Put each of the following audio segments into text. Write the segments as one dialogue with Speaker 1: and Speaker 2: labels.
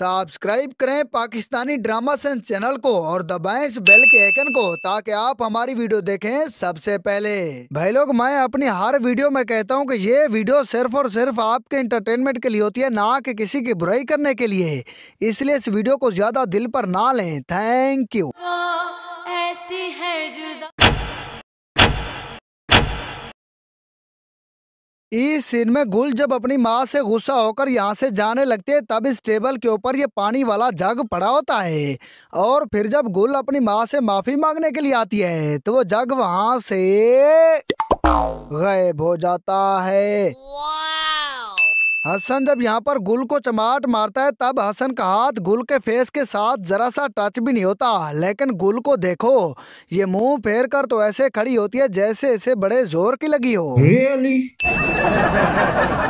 Speaker 1: Subscribe करें Pakistani drama sense channel को और दबाएं इस बेल के आइकन को ताकि आप हमारी वीडियो देखें सबसे पहले भाई लोग मैं अपनी हर वीडियो में कहता हूं कि ये वीडियो सिर्फ और सिर्फ आपके इंटरटेनमेंट के लिए होती है ना कि किसी की बुराई करने के लिए इसलिए इस वीडियो को ज्यादा दिल पर ना लें थैंक यू ऐसी है जुदा इस सीन में गुल जब अपनी माँ से गुस्सा होकर यहाँ से जाने लगते है तब इस टेबल के ऊपर ये पानी वाला जग पड़ा होता है और फिर जब गुल अपनी माँ से माफ़ी मांगने के लिए आती है तो वो जग वहाँ से गायब हो जाता है हसन जब यहाँ पर गुल को चमाट मारता है तब हसन का हाथ गुल के फेस के साथ ज़रा सा टच भी नहीं होता लेकिन गुल को देखो ये मुंह फेर कर तो ऐसे खड़ी होती है जैसे इसे बड़े जोर की लगी हो really?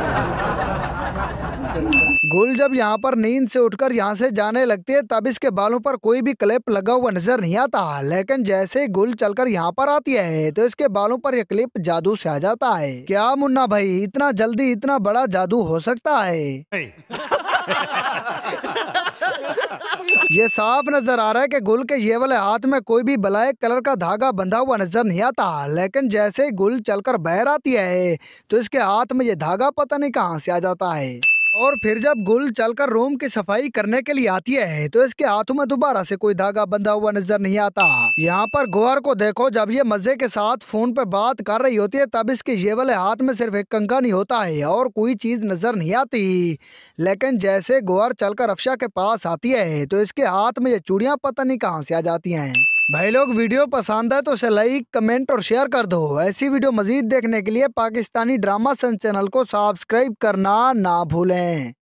Speaker 1: गुल जब यहाँ पर नींद से उठकर यहाँ से जाने लगती है तब इसके बालों पर कोई भी क्लिप लगा हुआ नजर नहीं आता लेकिन जैसे गुल चलकर यहाँ पर आती है तो इसके बालों पर यह क्लिप जादू से आ जाता है क्या मुन्ना भाई इतना जल्दी इतना बड़ा जादू हो सकता है ये साफ नजर आ रहा है कि गुल के ये वाले हाथ में कोई भी ब्लैक कलर का धागा बंधा हुआ नजर नहीं आता लेकिन जैसे गुल चलकर बहर आती है तो इसके हाथ में ये धागा पता नहीं कहाँ से आ जाता है और फिर जब गुल चलकर रूम की सफाई करने के लिए आती है तो इसके हाथों में दोबारा से कोई धागा बंधा हुआ नजर नहीं आता यहाँ पर गोहर को देखो जब ये मजे के साथ फोन पे बात कर रही होती है तब इसके ये वाले हाथ में सिर्फ एक कंगन ही होता है और कोई चीज नजर नहीं आती लेकिन जैसे गोहर चलकर अफशा के पास आती है तो इसके हाथ में ये चूड़ियाँ पता नहीं कहाँ से आ जाती है भाई लोग वीडियो पसंद है तो उसे लाइक कमेंट और शेयर कर दो ऐसी वीडियो मजीद देखने के लिए पाकिस्तानी ड्रामा सन चैनल को सब्सक्राइब करना ना भूलें